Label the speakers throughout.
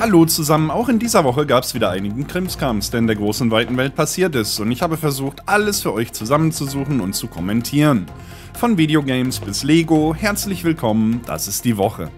Speaker 1: Hallo zusammen, auch in dieser Woche gab es wieder einigen Krimskrams, der in der großen weiten Welt passiert ist und ich habe versucht, alles für euch zusammenzusuchen und zu kommentieren. Von Videogames bis Lego, herzlich willkommen, das ist die Woche.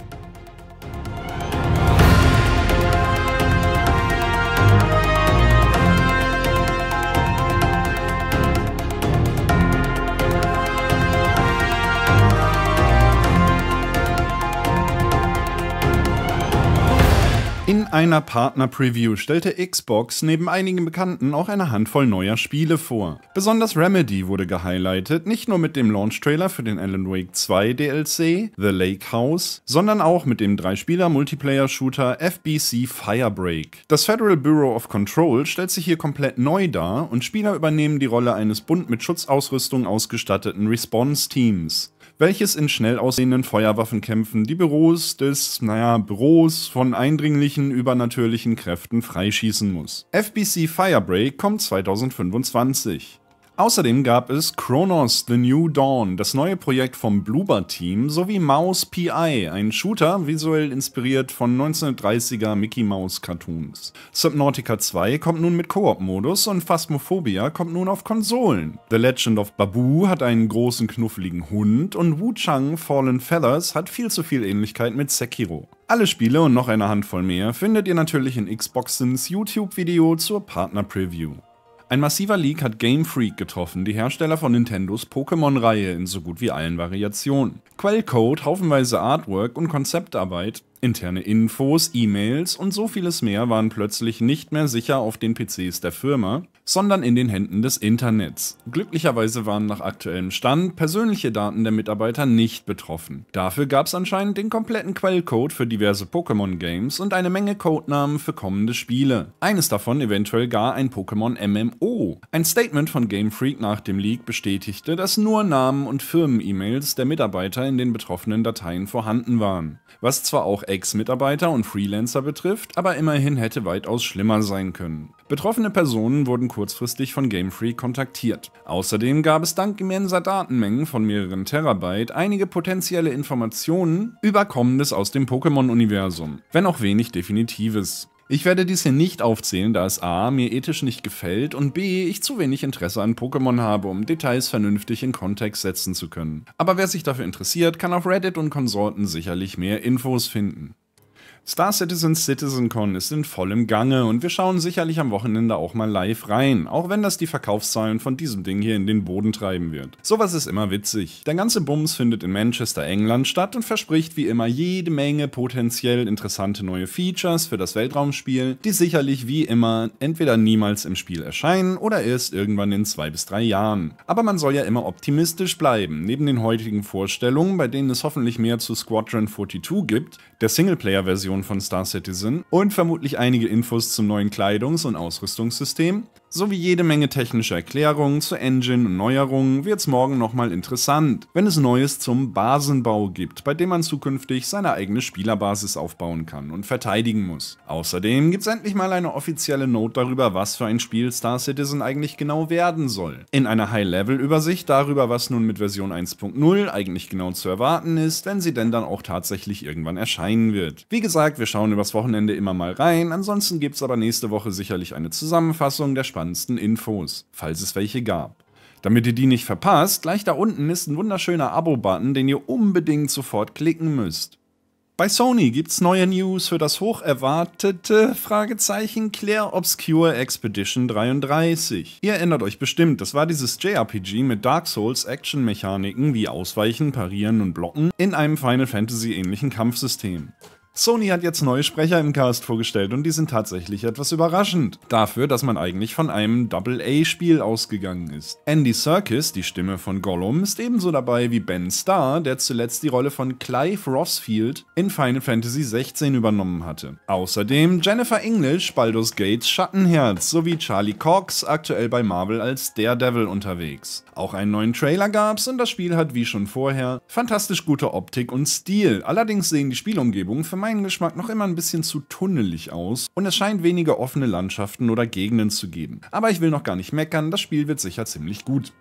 Speaker 1: einer Partner-Preview stellte Xbox neben einigen Bekannten auch eine Handvoll neuer Spiele vor. Besonders Remedy wurde gehighlightet, nicht nur mit dem Launch-Trailer für den Alan Wake 2 DLC, The Lake House, sondern auch mit dem Dreispieler-Multiplayer-Shooter FBC Firebreak. Das Federal Bureau of Control stellt sich hier komplett neu dar und Spieler übernehmen die Rolle eines bunt mit Schutzausrüstung ausgestatteten Response-Teams welches in schnell aussehenden Feuerwaffenkämpfen die Büros des, naja, Büros von eindringlichen übernatürlichen Kräften freischießen muss. FBC Firebreak kommt 2025. Außerdem gab es Chronos The New Dawn, das neue Projekt vom Bloober Team, sowie Mouse PI, ein Shooter, visuell inspiriert von 1930er Mickey Mouse Cartoons. Subnautica 2 kommt nun mit Koop-Modus und Phasmophobia kommt nun auf Konsolen. The Legend of Babu hat einen großen knuffeligen Hund und Wu Chang Fallen Feathers hat viel zu viel Ähnlichkeit mit Sekiro. Alle Spiele und noch eine Handvoll mehr findet ihr natürlich in Xboxens YouTube-Video zur Partner-Preview. Ein massiver Leak hat Game Freak getroffen, die Hersteller von Nintendos Pokémon-Reihe in so gut wie allen Variationen. Quellcode, haufenweise Artwork und Konzeptarbeit, interne Infos, E-Mails und so vieles mehr waren plötzlich nicht mehr sicher auf den PCs der Firma sondern in den Händen des Internets. Glücklicherweise waren nach aktuellem Stand persönliche Daten der Mitarbeiter nicht betroffen. Dafür gab es anscheinend den kompletten Quellcode für diverse Pokémon-Games und eine Menge Codenamen für kommende Spiele. Eines davon eventuell gar ein Pokémon MMO. Ein Statement von Game Freak nach dem Leak bestätigte, dass nur Namen und Firmen-E-Mails der Mitarbeiter in den betroffenen Dateien vorhanden waren. Was zwar auch Ex-Mitarbeiter und Freelancer betrifft, aber immerhin hätte weitaus schlimmer sein können. Betroffene Personen wurden kurzfristig von Game Freak kontaktiert. Außerdem gab es dank immenser Datenmengen von mehreren Terabyte einige potenzielle Informationen über Kommendes aus dem Pokémon-Universum, wenn auch wenig Definitives. Ich werde dies hier nicht aufzählen, da es a. mir ethisch nicht gefällt und b. ich zu wenig Interesse an Pokémon habe, um Details vernünftig in Kontext setzen zu können. Aber wer sich dafür interessiert, kann auf Reddit und Konsorten sicherlich mehr Infos finden. Star Citizen Citizen Con ist in vollem Gange und wir schauen sicherlich am Wochenende auch mal live rein, auch wenn das die Verkaufszahlen von diesem Ding hier in den Boden treiben wird. Sowas ist immer witzig. Der ganze Bums findet in Manchester, England statt und verspricht wie immer jede Menge potenziell interessante neue Features für das Weltraumspiel, die sicherlich wie immer entweder niemals im Spiel erscheinen oder erst irgendwann in zwei bis drei Jahren. Aber man soll ja immer optimistisch bleiben, neben den heutigen Vorstellungen, bei denen es hoffentlich mehr zu Squadron 42 gibt, der Singleplayer-Version Version von Star Citizen und vermutlich einige Infos zum neuen Kleidungs- und Ausrüstungssystem sowie jede Menge technische Erklärungen zu Engine und Neuerungen wird es morgen nochmal interessant, wenn es Neues zum Basenbau gibt, bei dem man zukünftig seine eigene Spielerbasis aufbauen kann und verteidigen muss. Außerdem gibt es endlich mal eine offizielle Note darüber, was für ein Spiel Star Citizen eigentlich genau werden soll. In einer High-Level-Übersicht darüber, was nun mit Version 1.0 eigentlich genau zu erwarten ist, wenn sie denn dann auch tatsächlich irgendwann erscheinen wird. Wie gesagt, wir schauen übers Wochenende immer mal rein, ansonsten gibt es aber nächste Woche sicherlich eine Zusammenfassung der spannenden relevantesten Infos, falls es welche gab. Damit ihr die nicht verpasst, gleich da unten ist ein wunderschöner Abo-Button, den ihr unbedingt sofort klicken müsst. Bei Sony gibt's neue News für das hoch erwartete Fragezeichen Claire Obscure Expedition 33. Ihr erinnert euch bestimmt, das war dieses JRPG mit Dark Souls Action Mechaniken wie Ausweichen, Parieren und Blocken in einem Final Fantasy ähnlichen Kampfsystem. Sony hat jetzt neue Sprecher im Cast vorgestellt und die sind tatsächlich etwas überraschend. Dafür, dass man eigentlich von einem Double-A-Spiel ausgegangen ist. Andy Serkis, die Stimme von Gollum, ist ebenso dabei wie Ben Starr, der zuletzt die Rolle von Clive Rossfield in Final Fantasy XVI übernommen hatte. Außerdem Jennifer English, Baldur's Gates Schattenherz, sowie Charlie Cox, aktuell bei Marvel als Daredevil unterwegs. Auch einen neuen Trailer gab's und das Spiel hat wie schon vorher fantastisch gute Optik und Stil. Allerdings sehen die Spielumgebungen für meinen Geschmack noch immer ein bisschen zu tunnelig aus und es scheint weniger offene Landschaften oder Gegenden zu geben. Aber ich will noch gar nicht meckern, das Spiel wird sicher ziemlich gut.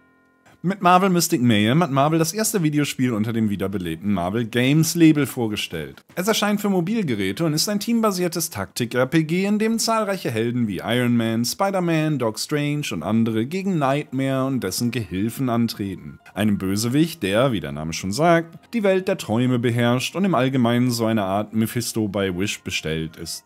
Speaker 1: Mit Marvel Mystic Mayhem hat Marvel das erste Videospiel unter dem wiederbelebten Marvel Games Label vorgestellt. Es erscheint für Mobilgeräte und ist ein teambasiertes Taktik-RPG, in dem zahlreiche Helden wie Iron Man, Spider-Man, Doc Strange und andere gegen Nightmare und dessen Gehilfen antreten. Einem Bösewicht, der, wie der Name schon sagt, die Welt der Träume beherrscht und im Allgemeinen so eine Art Mephisto bei Wish bestellt ist.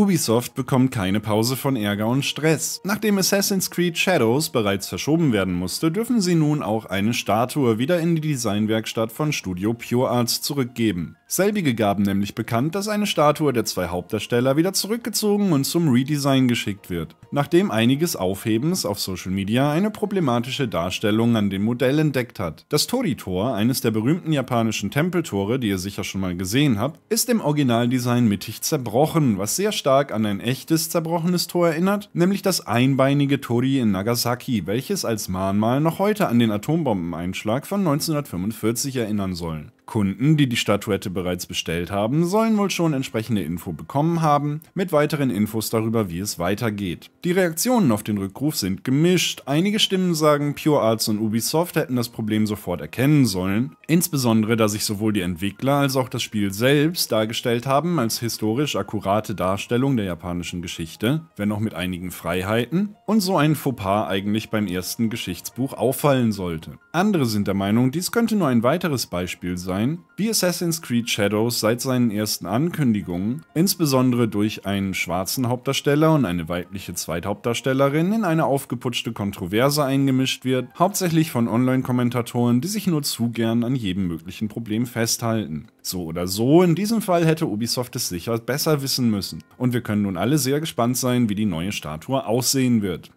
Speaker 1: Ubisoft bekommt keine Pause von Ärger und Stress. Nachdem Assassin's Creed Shadows bereits verschoben werden musste, dürfen sie nun auch eine Statue wieder in die Designwerkstatt von Studio Pure Arts zurückgeben. Selbige gaben nämlich bekannt, dass eine Statue der zwei Hauptdarsteller wieder zurückgezogen und zum Redesign geschickt wird, nachdem einiges Aufhebens auf Social Media eine problematische Darstellung an dem Modell entdeckt hat. Das Tori-Tor, eines der berühmten japanischen Tempeltore, die ihr sicher schon mal gesehen habt, ist im Originaldesign mittig zerbrochen, was sehr stark an ein echtes zerbrochenes Tor erinnert, nämlich das einbeinige Tori in Nagasaki, welches als Mahnmal noch heute an den Atombombeneinschlag von 1945 erinnern soll. Kunden, die die Statuette bereits bestellt haben, sollen wohl schon entsprechende Info bekommen haben, mit weiteren Infos darüber, wie es weitergeht. Die Reaktionen auf den Rückruf sind gemischt. Einige Stimmen sagen, Pure Arts und Ubisoft hätten das Problem sofort erkennen sollen, insbesondere da sich sowohl die Entwickler als auch das Spiel selbst dargestellt haben als historisch akkurate Darstellung der japanischen Geschichte, wenn auch mit einigen Freiheiten, und so ein Fauxpas eigentlich beim ersten Geschichtsbuch auffallen sollte. Andere sind der Meinung, dies könnte nur ein weiteres Beispiel sein, sein, wie Assassin's Creed Shadows seit seinen ersten Ankündigungen, insbesondere durch einen schwarzen Hauptdarsteller und eine weibliche Zweithauptdarstellerin, in eine aufgeputschte Kontroverse eingemischt wird, hauptsächlich von Online-Kommentatoren, die sich nur zu gern an jedem möglichen Problem festhalten. So oder so, in diesem Fall hätte Ubisoft es sicher besser wissen müssen. Und wir können nun alle sehr gespannt sein, wie die neue Statue aussehen wird.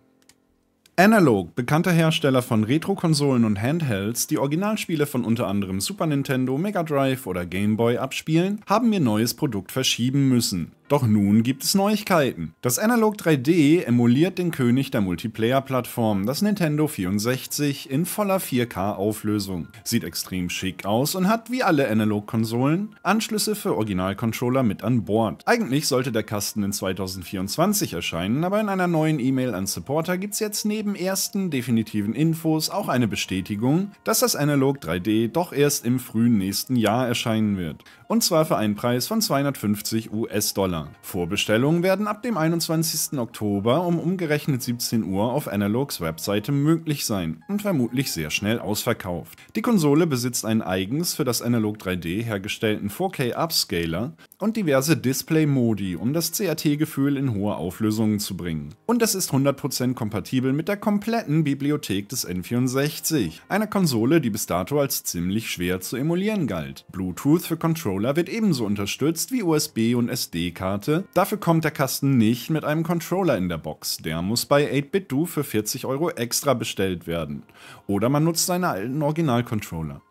Speaker 1: Analog, bekannter Hersteller von Retro-Konsolen und Handhelds, die Originalspiele von unter anderem Super Nintendo, Mega Drive oder Game Boy abspielen, haben ihr neues Produkt verschieben müssen. Doch nun gibt es Neuigkeiten. Das Analog 3D emuliert den König der Multiplayer-Plattform, das Nintendo 64, in voller 4K-Auflösung. Sieht extrem schick aus und hat wie alle Analog-Konsolen Anschlüsse für Original-Controller mit an Bord. Eigentlich sollte der Kasten in 2024 erscheinen, aber in einer neuen E-Mail an Supporter gibt es jetzt neben neben ersten definitiven Infos auch eine Bestätigung, dass das Analog 3D doch erst im frühen nächsten Jahr erscheinen wird. Und zwar für einen Preis von 250 US-Dollar. Vorbestellungen werden ab dem 21. Oktober um umgerechnet 17 Uhr auf Analogs Webseite möglich sein und vermutlich sehr schnell ausverkauft. Die Konsole besitzt einen eigens für das Analog 3D hergestellten 4K-Upscaler und diverse Display-Modi, um das CRT-Gefühl in hohe Auflösungen zu bringen. Und es ist 100% kompatibel mit der der kompletten Bibliothek des N64, einer Konsole, die bis dato als ziemlich schwer zu emulieren galt. Bluetooth für Controller wird ebenso unterstützt wie USB und SD-Karte, dafür kommt der Kasten nicht mit einem Controller in der Box, der muss bei 8 bitdo für 40 Euro extra bestellt werden. Oder man nutzt seine alten Original-Controller.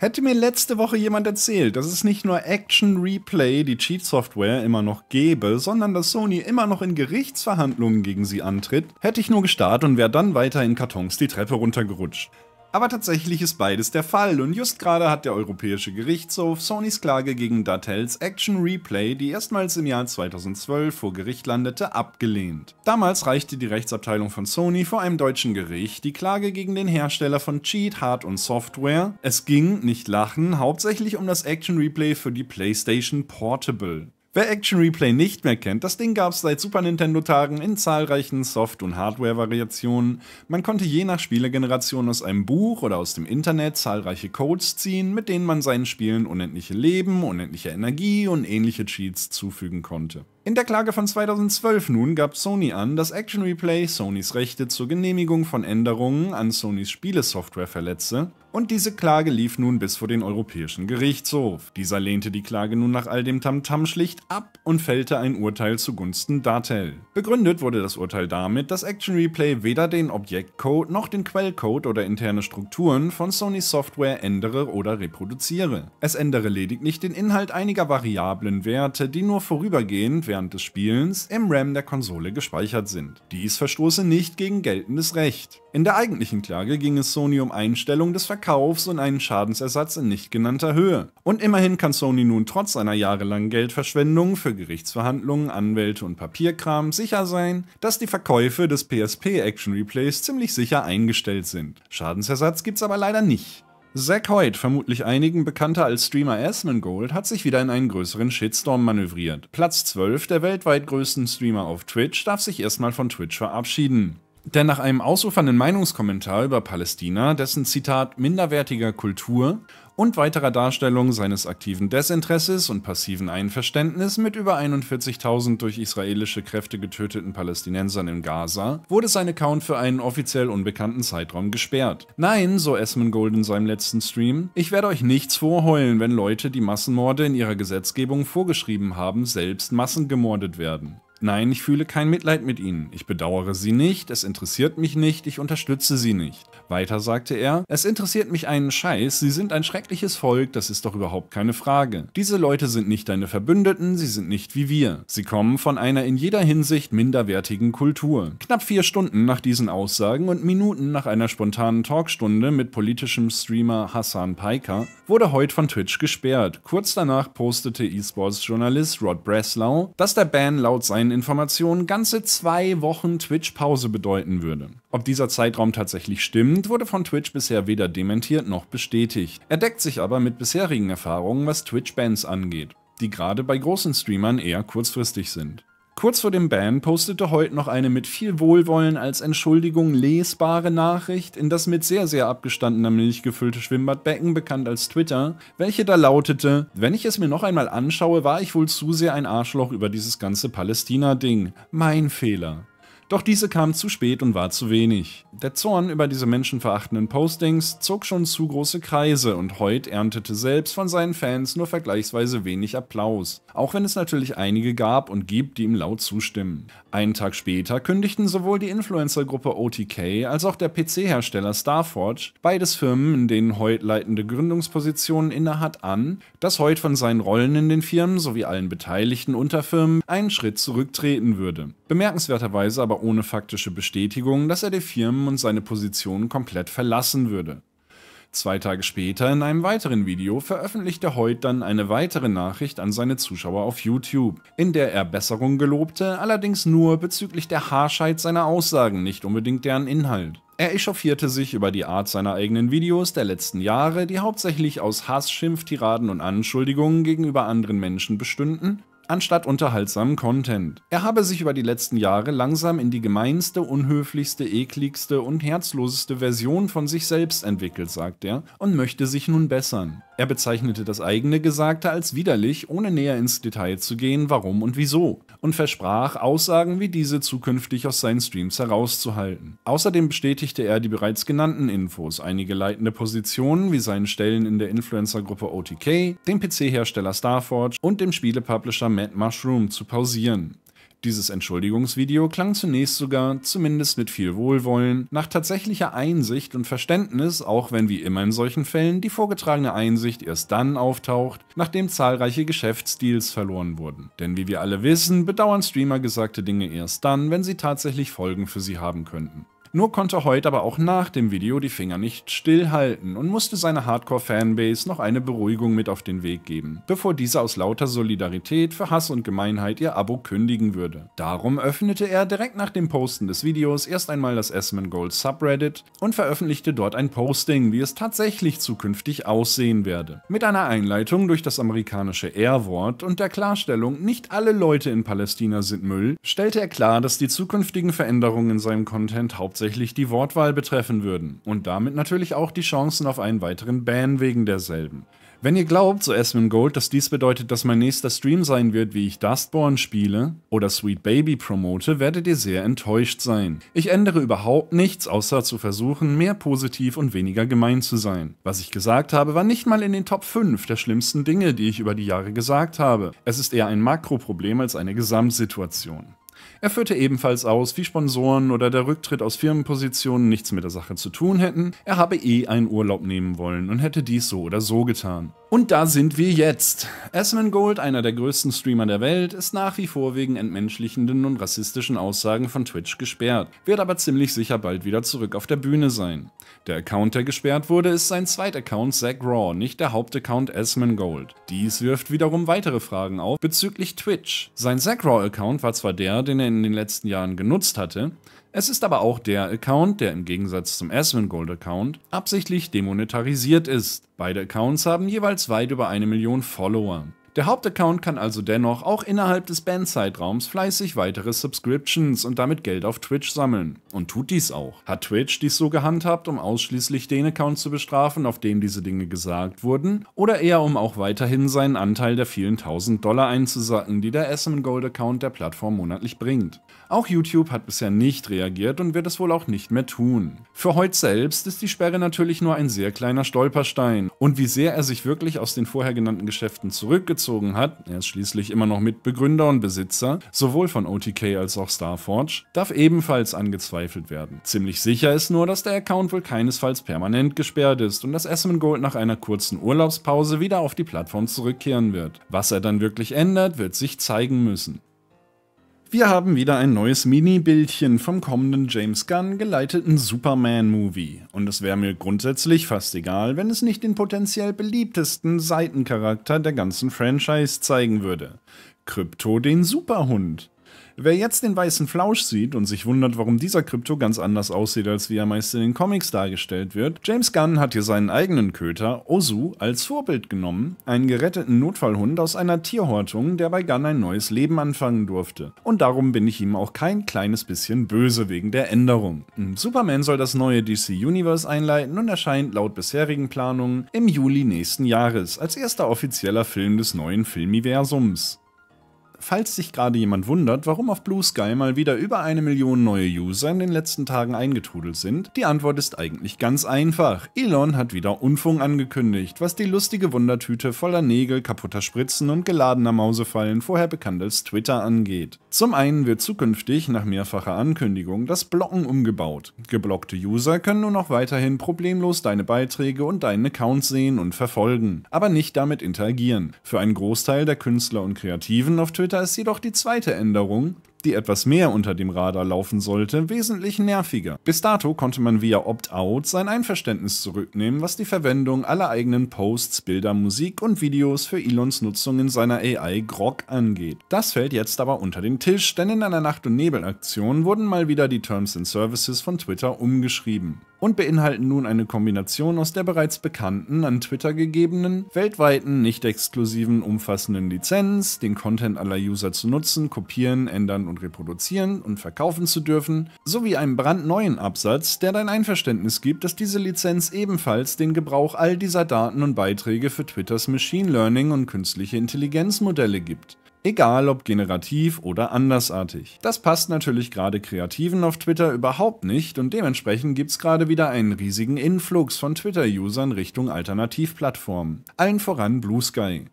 Speaker 1: Hätte mir letzte Woche jemand erzählt, dass es nicht nur Action Replay, die Cheat-Software, immer noch gäbe, sondern dass Sony immer noch in Gerichtsverhandlungen gegen sie antritt, hätte ich nur gestarrt und wäre dann weiter in Kartons die Treppe runtergerutscht. Aber tatsächlich ist beides der Fall und just gerade hat der Europäische Gerichtshof Sonys Klage gegen Duttels Action Replay, die erstmals im Jahr 2012 vor Gericht landete, abgelehnt. Damals reichte die Rechtsabteilung von Sony vor einem deutschen Gericht die Klage gegen den Hersteller von Cheat, Hard und Software. Es ging, nicht lachen, hauptsächlich um das Action Replay für die PlayStation Portable. Wer Action Replay nicht mehr kennt, das Ding gab es seit Super Nintendo-Tagen in zahlreichen Soft- und Hardware-Variationen. Man konnte je nach Spielegeneration aus einem Buch oder aus dem Internet zahlreiche Codes ziehen, mit denen man seinen Spielen unendliche Leben, unendliche Energie und ähnliche Cheats zufügen konnte. In der Klage von 2012 nun gab Sony an, dass Action Replay Sonys Rechte zur Genehmigung von Änderungen an Sonys Spielesoftware verletze und diese Klage lief nun bis vor den Europäischen Gerichtshof. Dieser lehnte die Klage nun nach all dem Tamtam -Tam schlicht ab und fällte ein Urteil zugunsten Datel. Begründet wurde das Urteil damit, dass Action Replay weder den Objektcode noch den Quellcode oder interne Strukturen von Sony Software ändere oder reproduziere. Es ändere lediglich den Inhalt einiger variablen Werte, die nur vorübergehend während während des Spielens im RAM der Konsole gespeichert sind. Dies verstoße nicht gegen geltendes Recht. In der eigentlichen Klage ging es Sony um Einstellung des Verkaufs und einen Schadensersatz in nicht genannter Höhe. Und immerhin kann Sony nun trotz seiner jahrelangen Geldverschwendung für Gerichtsverhandlungen, Anwälte und Papierkram sicher sein, dass die Verkäufe des PSP Action Replays ziemlich sicher eingestellt sind. Schadensersatz gibt's aber leider nicht. Zack Hoyt, vermutlich einigen bekannter als Streamer Asmongold, hat sich wieder in einen größeren Shitstorm manövriert. Platz 12, der weltweit größten Streamer auf Twitch, darf sich erstmal von Twitch verabschieden. Denn nach einem ausufernden Meinungskommentar über Palästina, dessen Zitat minderwertiger Kultur und weiterer Darstellung seines aktiven Desinteresses und passiven Einverständnis mit über 41.000 durch israelische Kräfte getöteten Palästinensern in Gaza, wurde sein Account für einen offiziell unbekannten Zeitraum gesperrt. Nein, so Esmond Gold in seinem letzten Stream, ich werde euch nichts vorheulen, wenn Leute, die Massenmorde in ihrer Gesetzgebung vorgeschrieben haben, selbst massengemordet werden. Nein, ich fühle kein Mitleid mit ihnen. Ich bedauere sie nicht, es interessiert mich nicht, ich unterstütze sie nicht. Weiter sagte er, es interessiert mich einen Scheiß, sie sind ein schreckliches Volk, das ist doch überhaupt keine Frage. Diese Leute sind nicht deine Verbündeten, sie sind nicht wie wir. Sie kommen von einer in jeder Hinsicht minderwertigen Kultur. Knapp vier Stunden nach diesen Aussagen und Minuten nach einer spontanen Talkstunde mit politischem Streamer Hassan Paika wurde heute von Twitch gesperrt. Kurz danach postete E-Sports-Journalist Rod Breslau, dass der Ban laut seinen Informationen ganze zwei Wochen Twitch-Pause bedeuten würde. Ob dieser Zeitraum tatsächlich stimmt, wurde von Twitch bisher weder dementiert noch bestätigt. Er deckt sich aber mit bisherigen Erfahrungen, was Twitch-Bans angeht, die gerade bei großen Streamern eher kurzfristig sind. Kurz vor dem Ban postete heute noch eine mit viel Wohlwollen als Entschuldigung lesbare Nachricht in das mit sehr, sehr abgestandener Milch gefüllte Schwimmbadbecken, bekannt als Twitter, welche da lautete: Wenn ich es mir noch einmal anschaue, war ich wohl zu sehr ein Arschloch über dieses ganze Palästina-Ding. Mein Fehler. Doch diese kam zu spät und war zu wenig. Der Zorn über diese menschenverachtenden Postings zog schon zu große Kreise und Hoyt erntete selbst von seinen Fans nur vergleichsweise wenig Applaus, auch wenn es natürlich einige gab und gibt, die ihm laut zustimmen. Einen Tag später kündigten sowohl die Influencer-Gruppe OTK als auch der PC-Hersteller Starforge, beides Firmen, in denen Hoyt leitende Gründungspositionen innehat, an, dass Hoyt von seinen Rollen in den Firmen sowie allen beteiligten Unterfirmen einen Schritt zurücktreten würde. Bemerkenswerterweise aber ohne faktische Bestätigung, dass er die Firmen und seine Positionen komplett verlassen würde. Zwei Tage später in einem weiteren Video veröffentlichte Hoyt dann eine weitere Nachricht an seine Zuschauer auf YouTube, in der er Besserung gelobte, allerdings nur bezüglich der Haarscheid seiner Aussagen, nicht unbedingt deren Inhalt. Er echauffierte sich über die Art seiner eigenen Videos der letzten Jahre, die hauptsächlich aus Hass, Schimpftiraden und Anschuldigungen gegenüber anderen Menschen bestünden anstatt unterhaltsamen Content. Er habe sich über die letzten Jahre langsam in die gemeinste, unhöflichste, ekligste und herzloseste Version von sich selbst entwickelt, sagt er, und möchte sich nun bessern. Er bezeichnete das eigene Gesagte als widerlich, ohne näher ins Detail zu gehen, warum und wieso, und versprach, Aussagen wie diese zukünftig aus seinen Streams herauszuhalten. Außerdem bestätigte er die bereits genannten Infos, einige leitende Positionen wie seinen Stellen in der Influencer-Gruppe OTK, dem PC-Hersteller Starforge und dem Spielepublisher Mad Mushroom zu pausieren. Dieses Entschuldigungsvideo klang zunächst sogar, zumindest mit viel Wohlwollen, nach tatsächlicher Einsicht und Verständnis, auch wenn wie immer in solchen Fällen die vorgetragene Einsicht erst dann auftaucht, nachdem zahlreiche Geschäftsdeals verloren wurden. Denn wie wir alle wissen, bedauern Streamer gesagte Dinge erst dann, wenn sie tatsächlich Folgen für sie haben könnten. Nur konnte Hoyt aber auch nach dem Video die Finger nicht stillhalten und musste seiner Hardcore-Fanbase noch eine Beruhigung mit auf den Weg geben, bevor diese aus lauter Solidarität für Hass und Gemeinheit ihr Abo kündigen würde. Darum öffnete er direkt nach dem Posten des Videos erst einmal das Esmond Gold Subreddit und veröffentlichte dort ein Posting, wie es tatsächlich zukünftig aussehen werde. Mit einer Einleitung durch das amerikanische R-Wort und der Klarstellung, nicht alle Leute in Palästina sind Müll, stellte er klar, dass die zukünftigen Veränderungen in seinem Content hauptsächlich hauptsächlich die Wortwahl betreffen würden und damit natürlich auch die Chancen auf einen weiteren Ban wegen derselben. Wenn ihr glaubt, so Esmin Gold, dass dies bedeutet, dass mein nächster Stream sein wird, wie ich Dustborn spiele oder Sweet Baby promote, werdet ihr sehr enttäuscht sein. Ich ändere überhaupt nichts, außer zu versuchen, mehr positiv und weniger gemein zu sein. Was ich gesagt habe, war nicht mal in den Top 5 der schlimmsten Dinge, die ich über die Jahre gesagt habe. Es ist eher ein Makroproblem als eine Gesamtsituation. Er führte ebenfalls aus, wie Sponsoren oder der Rücktritt aus Firmenpositionen nichts mit der Sache zu tun hätten, er habe eh einen Urlaub nehmen wollen und hätte dies so oder so getan. Und da sind wir jetzt. Esmond Gold, einer der größten Streamer der Welt, ist nach wie vor wegen entmenschlichenden und rassistischen Aussagen von Twitch gesperrt, wird aber ziemlich sicher bald wieder zurück auf der Bühne sein. Der Account, der gesperrt wurde, ist sein Zweitaccount Zack Raw, nicht der Hauptaccount Esmond Gold. Dies wirft wiederum weitere Fragen auf bezüglich Twitch. Sein Zack Raw Account war zwar der, den er in den letzten Jahren genutzt hatte. Es ist aber auch der Account, der im Gegensatz zum Asmongold Account absichtlich demonetarisiert ist. Beide Accounts haben jeweils weit über eine Million Follower. Der Hauptaccount kann also dennoch auch innerhalb des Ban-Zeitraums fleißig weitere Subscriptions und damit Geld auf Twitch sammeln. Und tut dies auch. Hat Twitch dies so gehandhabt, um ausschließlich den Account zu bestrafen, auf dem diese Dinge gesagt wurden? Oder eher um auch weiterhin seinen Anteil der vielen 1000 Dollar einzusacken, die der SM Gold Account der Plattform monatlich bringt? Auch YouTube hat bisher nicht reagiert und wird es wohl auch nicht mehr tun. Für Hoyt selbst ist die Sperre natürlich nur ein sehr kleiner Stolperstein. Und wie sehr er sich wirklich aus den vorher genannten Geschäften zurückgezogen hat, er ist schließlich immer noch Mitbegründer und Besitzer, sowohl von OTK als auch Starforge, darf ebenfalls angezweifelt werden. Ziemlich sicher ist nur, dass der Account wohl keinesfalls permanent gesperrt ist und dass Esmond Gold nach einer kurzen Urlaubspause wieder auf die Plattform zurückkehren wird. Was er dann wirklich ändert, wird sich zeigen müssen. Wir haben wieder ein neues Mini-Bildchen vom kommenden James Gunn geleiteten Superman-Movie. Und es wäre mir grundsätzlich fast egal, wenn es nicht den potenziell beliebtesten Seitencharakter der ganzen Franchise zeigen würde. Krypto den Superhund. Wer jetzt den weißen Flausch sieht und sich wundert, warum dieser Krypto ganz anders aussieht, als wie er meist in den Comics dargestellt wird, James Gunn hat hier seinen eigenen Köter, Ozu, als Vorbild genommen, einen geretteten Notfallhund aus einer Tierhortung, der bei Gunn ein neues Leben anfangen durfte. Und darum bin ich ihm auch kein kleines bisschen böse wegen der Änderung. Hm, Superman soll das neue DC Universe einleiten und erscheint laut bisherigen Planungen im Juli nächsten Jahres als erster offizieller Film des neuen Filmiversums. Falls sich gerade jemand wundert, warum auf Blue Sky mal wieder über eine Million neue User in den letzten Tagen eingetrudelt sind, die Antwort ist eigentlich ganz einfach. Elon hat wieder Unfug angekündigt, was die lustige Wundertüte voller Nägel, kaputter Spritzen und geladener Mausefallen vorher bekannt als Twitter angeht. Zum einen wird zukünftig, nach mehrfacher Ankündigung, das Blocken umgebaut. Geblockte User können nun auch weiterhin problemlos deine Beiträge und deinen Account sehen und verfolgen, aber nicht damit interagieren. Für einen Großteil der Künstler und Kreativen auf Twitter später ist jedoch die zweite Änderung, die etwas mehr unter dem Radar laufen sollte, wesentlich nerviger. Bis dato konnte man via Opt-out sein Einverständnis zurücknehmen, was die Verwendung aller eigenen Posts, Bilder, Musik und Videos für Elons Nutzung in seiner AI Grog angeht. Das fällt jetzt aber unter den Tisch, denn in einer Nacht- und Nebel-Aktion wurden mal wieder die Terms and Services von Twitter umgeschrieben und beinhalten nun eine Kombination aus der bereits bekannten, an Twitter gegebenen, weltweiten, nicht exklusiven, umfassenden Lizenz, den Content aller User zu nutzen, kopieren, ändern und reproduzieren und verkaufen zu dürfen, sowie einem brandneuen Absatz, der dein Einverständnis gibt, dass diese Lizenz ebenfalls den Gebrauch all dieser Daten und Beiträge für Twitters Machine Learning und künstliche Intelligenzmodelle gibt. Egal ob generativ oder andersartig. Das passt natürlich gerade Kreativen auf Twitter überhaupt nicht und dementsprechend gibt's gerade wieder einen riesigen Influx von Twitter-Usern Richtung Alternativplattformen. Allen voran Blue Sky.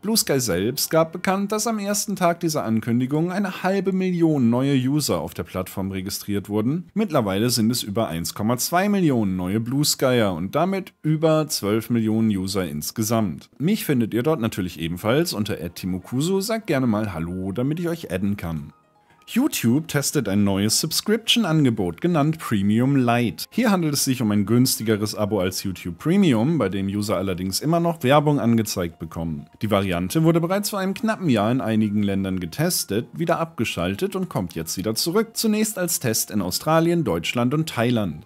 Speaker 1: Blue Sky selbst gab bekannt, dass am ersten Tag dieser Ankündigung eine halbe Million neue User auf der Plattform registriert wurden. Mittlerweile sind es über 1,2 Millionen neue Blue Skyer und damit über 12 Millionen User insgesamt. Mich findet ihr dort natürlich ebenfalls unter @timokuso. Sagt gerne mal Hallo, damit ich euch adden kann. YouTube testet ein neues Subscription-Angebot, genannt Premium Lite. Hier handelt es sich um ein günstigeres Abo als YouTube Premium, bei dem User allerdings immer noch Werbung angezeigt bekommen. Die Variante wurde bereits vor einem knappen Jahr in einigen Ländern getestet, wieder abgeschaltet und kommt jetzt wieder zurück, zunächst als Test in Australien, Deutschland und Thailand.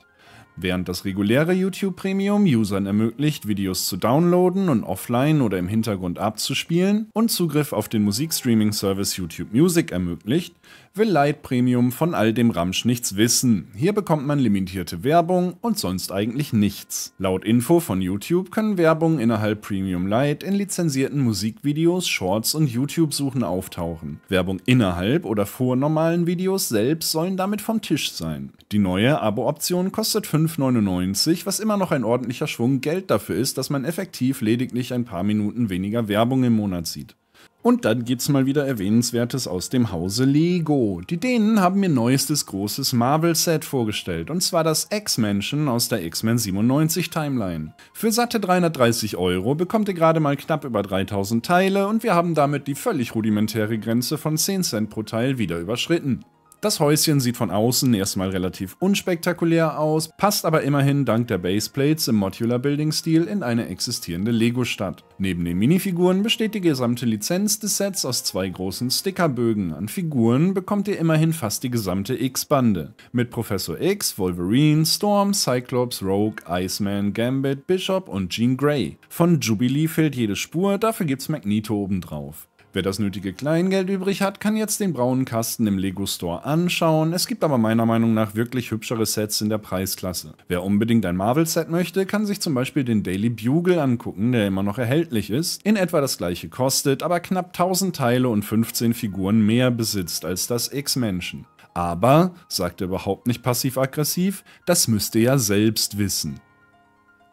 Speaker 1: Während das reguläre YouTube Premium Usern ermöglicht, Videos zu downloaden und offline oder im Hintergrund abzuspielen und Zugriff auf den Musikstreaming-Service YouTube Music ermöglicht, will Light Premium von all dem Ramsch nichts wissen. Hier bekommt man limitierte Werbung und sonst eigentlich nichts. Laut Info von YouTube können Werbung innerhalb Premium Light in lizenzierten Musikvideos, Shorts und YouTube-Suchen auftauchen. Werbung innerhalb oder vor normalen Videos selbst sollen damit vom Tisch sein. Die neue Abo-Option kostet 5,99, was immer noch ein ordentlicher Schwung Geld dafür ist, dass man effektiv lediglich ein paar Minuten weniger Werbung im Monat sieht. Und dann gibt's mal wieder Erwähnenswertes aus dem Hause Lego. Die Dänen haben ihr neuestes großes Marvel-Set vorgestellt, und zwar das x mansion aus der X-Men 97 Timeline. Für satte 330 Euro bekommt ihr gerade mal knapp über 3000 Teile und wir haben damit die völlig rudimentäre Grenze von 10 Cent pro Teil wieder überschritten. Das Häuschen sieht von außen erstmal relativ unspektakulär aus, passt aber immerhin dank der Baseplates im Modular Building Stil in eine existierende Lego-Stadt. Neben den Minifiguren besteht die gesamte Lizenz des Sets aus zwei großen Stickerbögen. An Figuren bekommt ihr immerhin fast die gesamte X-Bande. Mit Professor X, Wolverine, Storm, Cyclops, Rogue, Iceman, Gambit, Bishop und Jean Grey. Von Jubilee fehlt jede Spur, dafür gibt's Magneto obendrauf. Wer das nötige Kleingeld übrig hat, kann jetzt den braunen Kasten im Lego Store anschauen. Es gibt aber meiner Meinung nach wirklich hübschere Sets in der Preisklasse. Wer unbedingt ein Marvel-Set möchte, kann sich zum Beispiel den Daily Bugle angucken, der immer noch erhältlich ist, in etwa das gleiche kostet, aber knapp 1000 Teile und 15 Figuren mehr besitzt als das X-Menschen. Aber, sagt er überhaupt nicht passiv-aggressiv, das müsst ihr ja selbst wissen.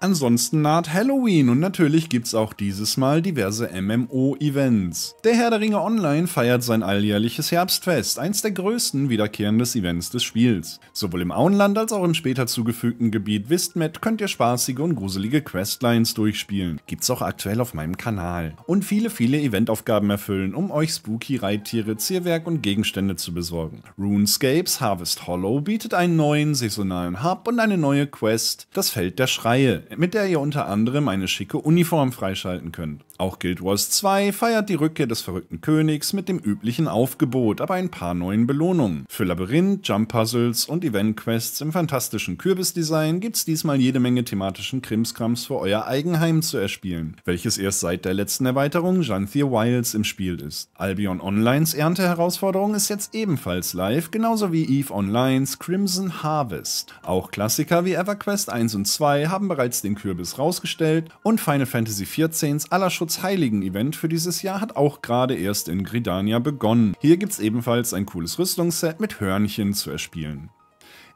Speaker 1: Ansonsten naht Halloween und natürlich gibt's auch dieses Mal diverse MMO-Events. Der Herr der Ringe Online feiert sein alljährliches Herbstfest, eins der größten wiederkehrenden Events des Spiels. Sowohl im Auenland als auch im später zugefügten Gebiet Wistmet könnt ihr spaßige und gruselige Questlines durchspielen. Gibt's auch aktuell auf meinem Kanal. Und viele, viele Eventaufgaben erfüllen, um euch spooky Reittiere, Zierwerk und Gegenstände zu besorgen. RuneScapes Harvest Hollow bietet einen neuen saisonalen Hub und eine neue Quest, das Feld der Schreie mit der ihr unter anderem eine schicke Uniform freischalten könnt. Auch Guild Wars 2 feiert die Rückkehr des verrückten Königs mit dem üblichen Aufgebot, aber ein paar neuen Belohnungen. Für Labyrinth, Jump-Puzzles und Event-Quests im fantastischen Kürbisdesign gibt's diesmal jede Menge thematischen Krimskrams für euer Eigenheim zu erspielen, welches erst seit der letzten Erweiterung Janthia Wilds im Spiel ist. Albion Onlines Ernte-Herausforderung ist jetzt ebenfalls live, genauso wie EVE Onlines Crimson Harvest. Auch Klassiker wie EverQuest 1 und 2 haben bereits den Kürbis rausgestellt und Final Fantasy 14s aller Schutz Schutzheiligen-Event für dieses Jahr hat auch gerade erst in Gridania begonnen. Hier gibt's ebenfalls ein cooles Rüstungsset mit Hörnchen zu erspielen.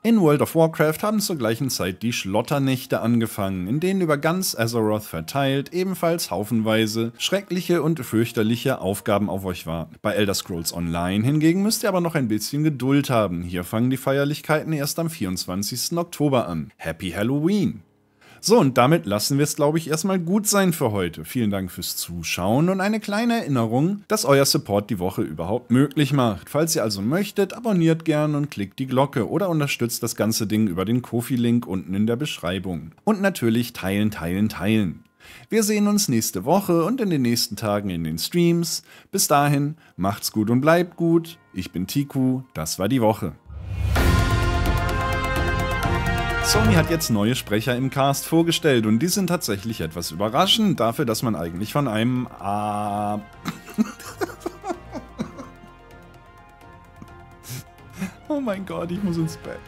Speaker 1: In World of Warcraft haben zur gleichen Zeit die Schlotternächte angefangen, in denen über ganz Azeroth verteilt ebenfalls haufenweise schreckliche und fürchterliche Aufgaben auf euch warten. Bei Elder Scrolls Online hingegen müsst ihr aber noch ein bisschen Geduld haben. Hier fangen die Feierlichkeiten erst am 24. Oktober an. Happy Halloween! So, und damit lassen wir es, glaube ich, erstmal gut sein für heute. Vielen Dank fürs Zuschauen und eine kleine Erinnerung, dass euer Support die Woche überhaupt möglich macht. Falls ihr also möchtet, abonniert gern und klickt die Glocke oder unterstützt das ganze Ding über den Kofi-Link unten in der Beschreibung. Und natürlich teilen, teilen, teilen. Wir sehen uns nächste Woche und in den nächsten Tagen in den Streams. Bis dahin, macht's gut und bleibt gut. Ich bin Tiku, das war die Woche. Sony hat jetzt neue Sprecher im Cast vorgestellt und die sind tatsächlich etwas überraschend dafür, dass man eigentlich von einem A... oh mein Gott, ich muss ins Bett.